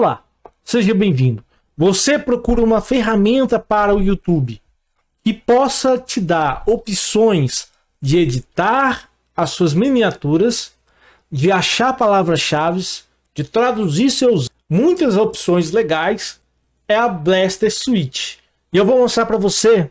Olá, seja bem-vindo. Você procura uma ferramenta para o YouTube que possa te dar opções de editar as suas miniaturas, de achar palavras-chave, de traduzir seus muitas opções legais é a Blaster Suite. E eu vou mostrar para você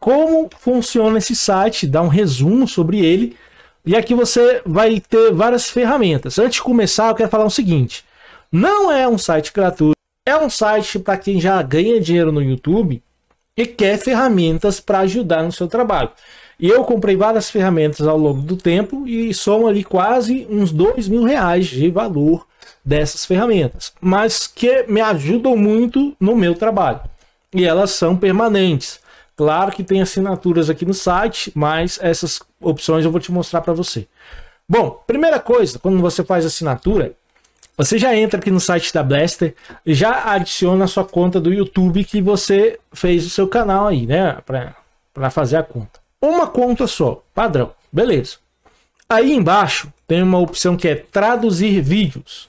como funciona esse site, dar um resumo sobre ele. E aqui você vai ter várias ferramentas. Antes de começar, eu quero falar o seguinte: não é um site gratuito, é um site para quem já ganha dinheiro no YouTube e quer ferramentas para ajudar no seu trabalho. E eu comprei várias ferramentas ao longo do tempo e são ali quase uns dois mil reais de valor dessas ferramentas, mas que me ajudam muito no meu trabalho. E elas são permanentes. Claro que tem assinaturas aqui no site, mas essas opções eu vou te mostrar para você. Bom, primeira coisa, quando você faz assinatura, você já entra aqui no site da Blaster, já adiciona a sua conta do YouTube que você fez o seu canal aí, né? Para fazer a conta. Uma conta só, padrão, beleza. Aí embaixo tem uma opção que é traduzir vídeos.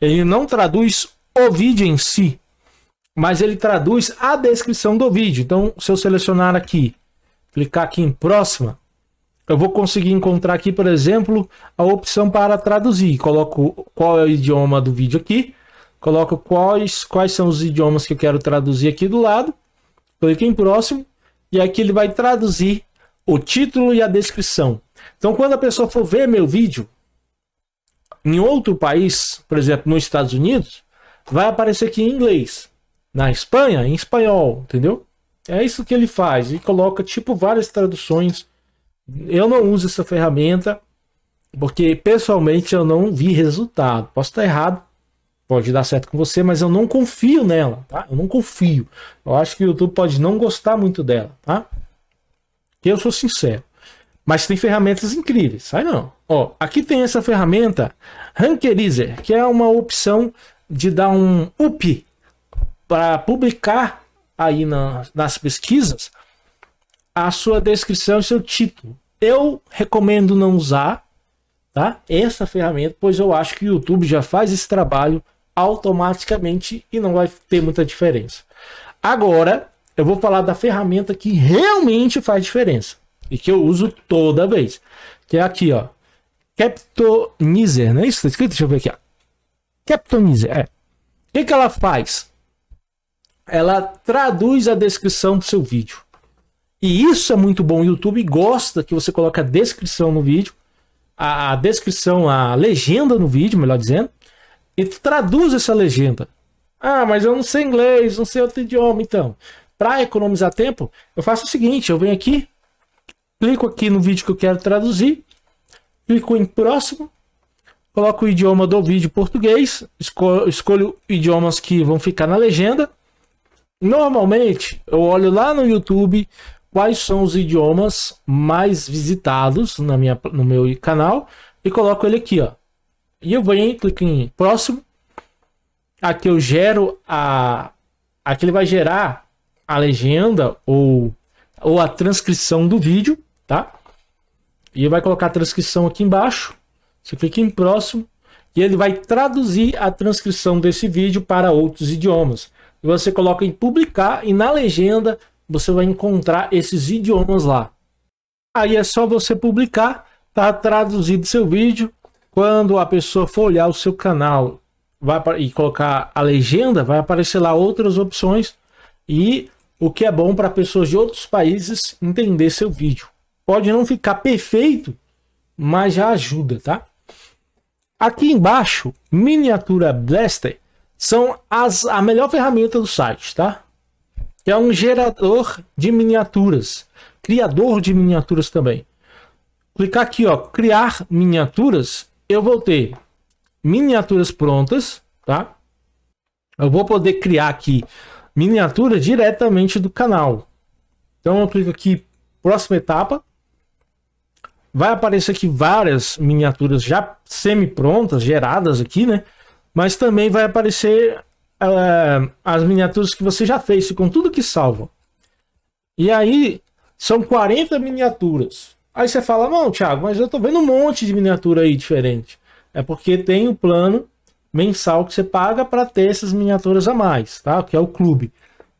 Ele não traduz o vídeo em si, mas ele traduz a descrição do vídeo. Então, se eu selecionar aqui, clicar aqui em próxima, eu vou conseguir encontrar aqui, por exemplo, a opção para traduzir. Coloco qual é o idioma do vídeo aqui, coloco quais, quais são os idiomas que eu quero traduzir aqui do lado, clico em próximo, e aqui ele vai traduzir o título e a descrição. Então, quando a pessoa for ver meu vídeo em outro país, por exemplo, nos Estados Unidos, vai aparecer aqui em inglês. Na Espanha, em espanhol, entendeu? É isso que ele faz e coloca tipo várias traduções eu não uso essa ferramenta porque pessoalmente eu não vi resultado. Posso estar errado, pode dar certo com você, mas eu não confio nela, tá? Eu não confio. Eu acho que o YouTube pode não gostar muito dela, tá? Eu sou sincero. Mas tem ferramentas incríveis, sai não. Ó, aqui tem essa ferramenta Rankerizer, que é uma opção de dar um up para publicar aí na, nas pesquisas a sua descrição e seu título. Eu recomendo não usar tá? essa ferramenta, pois eu acho que o YouTube já faz esse trabalho automaticamente e não vai ter muita diferença. Agora, eu vou falar da ferramenta que realmente faz diferença e que eu uso toda vez, que é aqui, ó. Captonizer, não é isso? Tá escrito? Deixa eu ver aqui, ó. Captonizer, é. O que, que ela faz? Ela traduz a descrição do seu vídeo. E isso é muito bom. O YouTube gosta que você coloque a descrição no vídeo, a, descrição, a legenda no vídeo, melhor dizendo, e traduz essa legenda. Ah, mas eu não sei inglês, não sei outro idioma, então. Para economizar tempo, eu faço o seguinte: eu venho aqui, clico aqui no vídeo que eu quero traduzir, clico em próximo, coloco o idioma do vídeo português, escolho, escolho idiomas que vão ficar na legenda. Normalmente, eu olho lá no YouTube, quais são os idiomas mais visitados na minha, no meu canal e coloco ele aqui, ó. E eu venho, clico em próximo. Aqui eu gero a... Aqui ele vai gerar a legenda ou, ou a transcrição do vídeo, tá? E vai colocar a transcrição aqui embaixo. Você clica em próximo e ele vai traduzir a transcrição desse vídeo para outros idiomas. E você coloca em publicar e na legenda você vai encontrar esses idiomas lá. Aí é só você publicar, tá traduzido seu vídeo. Quando a pessoa for olhar o seu canal vai e colocar a legenda, vai aparecer lá outras opções e o que é bom para pessoas de outros países entender seu vídeo. Pode não ficar perfeito, mas já ajuda, tá? Aqui embaixo, miniatura Blaster são as, a melhor ferramenta do site, tá? é um gerador de miniaturas, criador de miniaturas também. Clicar aqui, ó, criar miniaturas, eu vou ter miniaturas prontas, tá? Eu vou poder criar aqui miniatura diretamente do canal. Então eu clico aqui, próxima etapa. Vai aparecer aqui várias miniaturas já semi-prontas, geradas aqui, né? Mas também vai aparecer uh, as miniaturas que você já fez, com tudo que salva. E aí são 40 miniaturas. Aí você fala, não, Thiago, mas eu tô vendo um monte de miniatura aí diferente. É porque tem o plano mensal que você paga para ter essas miniaturas a mais, tá? Que é o clube.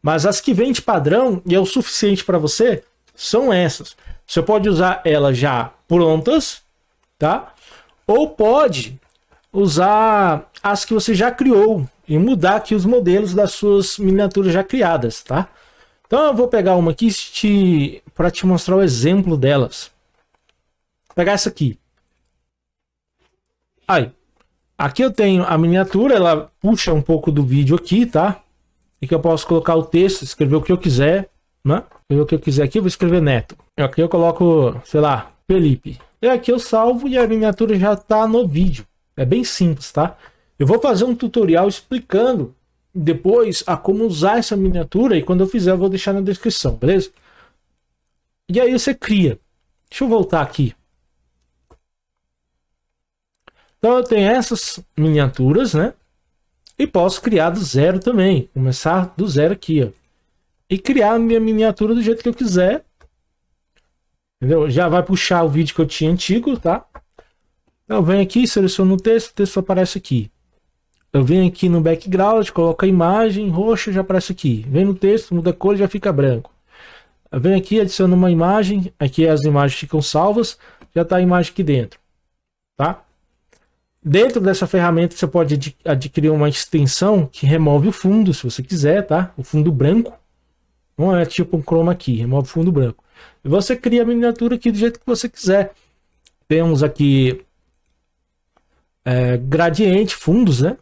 Mas as que vem de padrão e é o suficiente para você são essas. Você pode usar elas já prontas, tá? Ou pode usar as que você já criou, e mudar aqui os modelos das suas miniaturas já criadas, tá? Então eu vou pegar uma aqui te... para te mostrar o exemplo delas. Vou pegar essa aqui. Aí. Aqui eu tenho a miniatura, ela puxa um pouco do vídeo aqui, tá? E que eu posso colocar o texto, escrever o que eu quiser, né? Escrever o que eu quiser aqui, eu vou escrever Neto. Aqui eu coloco, sei lá, Felipe. E aqui eu salvo e a miniatura já tá no vídeo. É bem simples, tá? Eu vou fazer um tutorial explicando depois a como usar essa miniatura e quando eu fizer eu vou deixar na descrição, beleza? E aí você cria. Deixa eu voltar aqui. Então eu tenho essas miniaturas, né? E posso criar do zero também. Começar do zero aqui, ó. E criar a minha miniatura do jeito que eu quiser. Entendeu? Já vai puxar o vídeo que eu tinha antigo, tá? Eu então, venho aqui, seleciono o texto, o texto aparece aqui. Eu venho aqui no background, coloco a imagem, roxo, já aparece aqui. Vem no texto, muda a cor, já fica branco. Eu venho aqui, adiciono uma imagem, aqui as imagens ficam salvas, já está a imagem aqui dentro. Tá? Dentro dessa ferramenta você pode adquirir uma extensão que remove o fundo, se você quiser, tá? O fundo branco. Não é tipo um chroma aqui, remove o fundo branco. E você cria a miniatura aqui do jeito que você quiser. Temos aqui é, gradiente, fundos, né?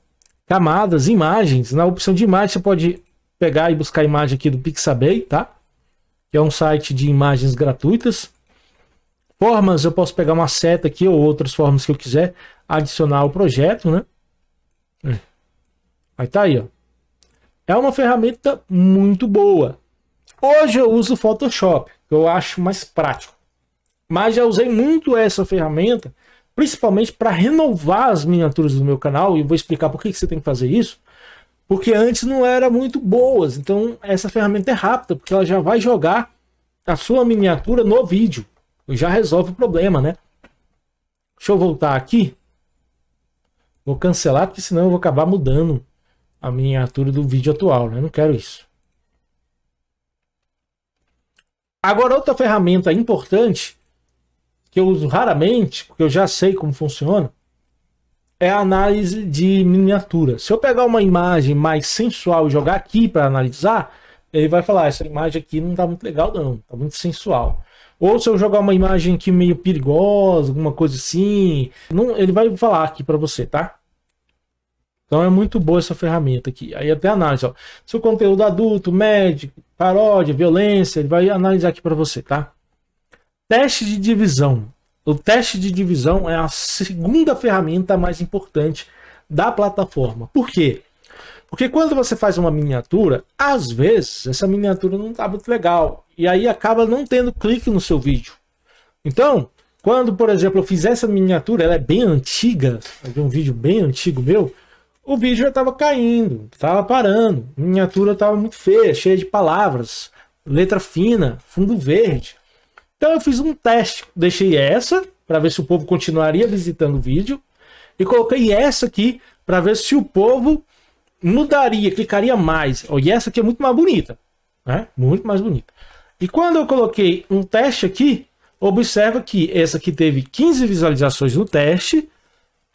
camadas, imagens. Na opção de imagem, você pode pegar e buscar a imagem aqui do Pixabay, tá? Que é um site de imagens gratuitas. Formas, eu posso pegar uma seta aqui ou outras formas que eu quiser adicionar ao projeto, né? Aí tá aí, ó. É uma ferramenta muito boa. Hoje eu uso o Photoshop, que eu acho mais prático. Mas já usei muito essa ferramenta principalmente para renovar as miniaturas do meu canal, e vou explicar por que, que você tem que fazer isso, porque antes não era muito boas, então essa ferramenta é rápida, porque ela já vai jogar a sua miniatura no vídeo, já resolve o problema, né? Deixa eu voltar aqui, vou cancelar, porque senão eu vou acabar mudando a miniatura do vídeo atual, né? Não quero isso. Agora, outra ferramenta importante que eu uso raramente, porque eu já sei como funciona, é a análise de miniatura. Se eu pegar uma imagem mais sensual e jogar aqui para analisar, ele vai falar: essa imagem aqui não está muito legal, não, está muito sensual. Ou se eu jogar uma imagem aqui meio perigosa, alguma coisa assim, não, ele vai falar aqui para você, tá? Então é muito boa essa ferramenta aqui. Aí até análise, ó. Seu conteúdo adulto, médico, paródia, violência, ele vai analisar aqui para você, tá? Teste de divisão. O teste de divisão é a segunda ferramenta mais importante da plataforma. Por quê? Porque quando você faz uma miniatura, às vezes essa miniatura não está muito legal. E aí acaba não tendo clique no seu vídeo. Então, quando, por exemplo, eu fiz essa miniatura, ela é bem antiga, é de um vídeo bem antigo meu, o vídeo já estava caindo, estava parando, a miniatura estava muito feia, cheia de palavras, letra fina, fundo verde, então eu fiz um teste, deixei essa para ver se o povo continuaria visitando o vídeo e coloquei essa aqui para ver se o povo mudaria, clicaria mais. E essa aqui é muito mais bonita, né? Muito mais bonita. E quando eu coloquei um teste aqui, observa que essa aqui teve 15 visualizações no teste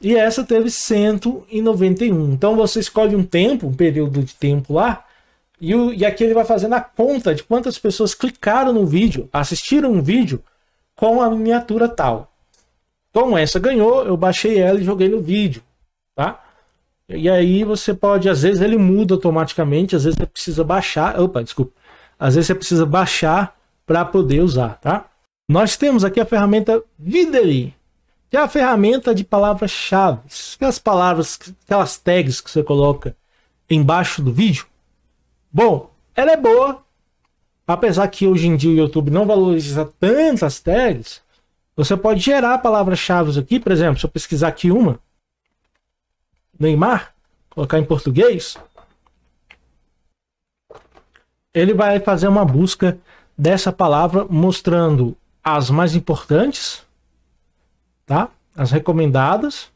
e essa teve 191. Então você escolhe um tempo, um período de tempo lá e, o, e aqui ele vai fazendo a conta de quantas pessoas clicaram no vídeo, assistiram um vídeo com a miniatura tal. Como então, essa ganhou, eu baixei ela e joguei no vídeo, tá? E aí você pode, às vezes ele muda automaticamente, às vezes você precisa baixar, opa, desculpa. Às vezes você precisa baixar para poder usar, tá? Nós temos aqui a ferramenta Videli, que é a ferramenta de palavras-chave, aquelas palavras, aquelas tags que você coloca embaixo do vídeo Bom, ela é boa. Apesar que hoje em dia o YouTube não valoriza tantas tags, você pode gerar palavras-chave aqui. Por exemplo, se eu pesquisar aqui uma, Neymar, colocar em português, ele vai fazer uma busca dessa palavra mostrando as mais importantes, tá? As recomendadas,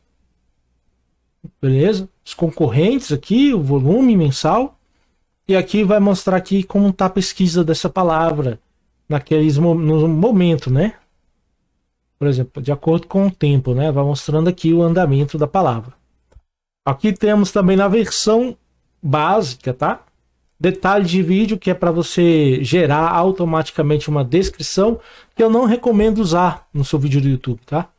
beleza? Os concorrentes aqui, o volume mensal e aqui vai mostrar aqui como está a pesquisa dessa palavra naqueles no momento, né? Por exemplo, de acordo com o tempo, né? Vai mostrando aqui o andamento da palavra. Aqui temos também na versão básica, tá? Detalhe de vídeo que é para você gerar automaticamente uma descrição que eu não recomendo usar no seu vídeo do YouTube, tá?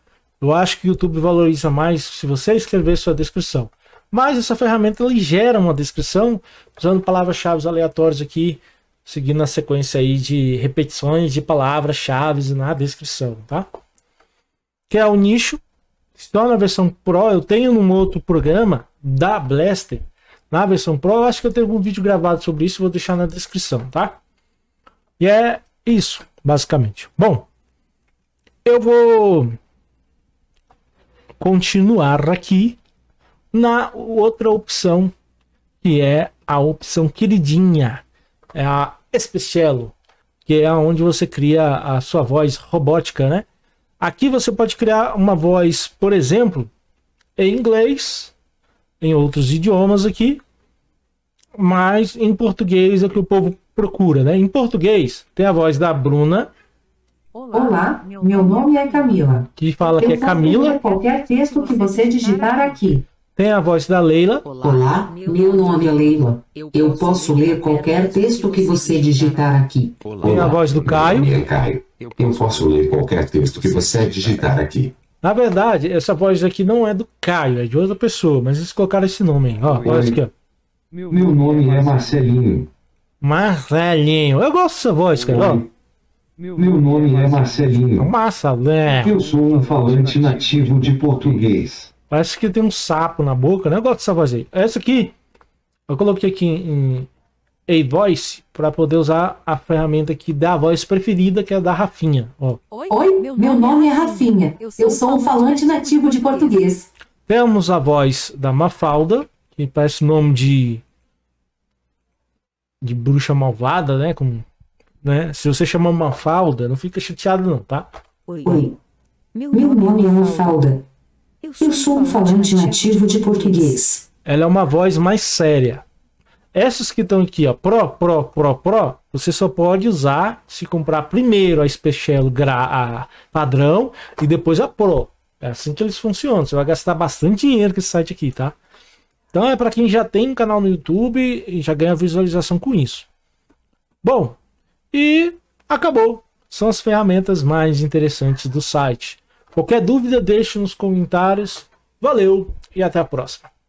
Eu acho que o YouTube valoriza mais se você escrever sua descrição. Mas essa ferramenta ela gera uma descrição usando palavras-chave aleatórias aqui, seguindo a sequência aí de repetições de palavras-chave na descrição, tá? Que é o nicho. Só na versão Pro, eu tenho num outro programa da Blaster, na versão Pro, eu acho que eu tenho um vídeo gravado sobre isso, vou deixar na descrição, tá? E é isso, basicamente. Bom, eu vou continuar aqui na outra opção, que é a opção queridinha, é a Especielo, que é onde você cria a sua voz robótica, né? Aqui você pode criar uma voz, por exemplo, em inglês, em outros idiomas aqui, mas em português é o que o povo procura, né? Em português tem a voz da Bruna. Olá, Olá meu nome é, é Camila. Que fala Eu que é Camila. Qualquer texto que você digitar aqui. Tem a voz da Leila. Olá, meu é nome é Leila. Eu posso ler qualquer texto que você digitar aqui. Olá, Tem a voz do Caio. Meu nome é Caio. Eu posso ler qualquer texto que você digitar aqui. Na verdade, essa voz aqui não é do Caio, é de outra pessoa, mas eles colocaram esse nome Ó, Oi. olha aqui, ó. Meu nome é, é Marcelinho. Marcelinho. Eu gosto dessa voz, cara. Ó. Meu nome é, é Marcelinho. Massa, velho. Eu sou um falante nativo de português. Parece que tem um sapo na boca, né? Eu gosto dessa voz aí. Essa é aqui, eu coloquei aqui em, A-Voice para poder usar a ferramenta aqui da voz preferida, que é a da Rafinha. Ó. Oi, Oi, meu é nome, é Rafinha. Eu sou, um falante nativo de português. Temos a voz da Mafalda, que parece nome de de bruxa malvada, né? Com, né? Se você chamar Mafalda, não fica chateado não, tá? Oi. Oi. Meu, meu nome é, é Mafalda. Eu sou, Eu sou um falante né, nativo de português. Ela é uma voz mais séria. Essas que estão aqui, ó, pro, pro, pro, pro, você só pode usar se comprar primeiro a Special a padrão e depois a Pro. É assim que eles funcionam. Você vai gastar bastante dinheiro com esse site aqui, tá? Então é para quem já tem um canal no YouTube e já ganha visualização com isso. Bom, e acabou. São as ferramentas mais interessantes do site. Qualquer dúvida, deixe nos comentários. Valeu e até a próxima.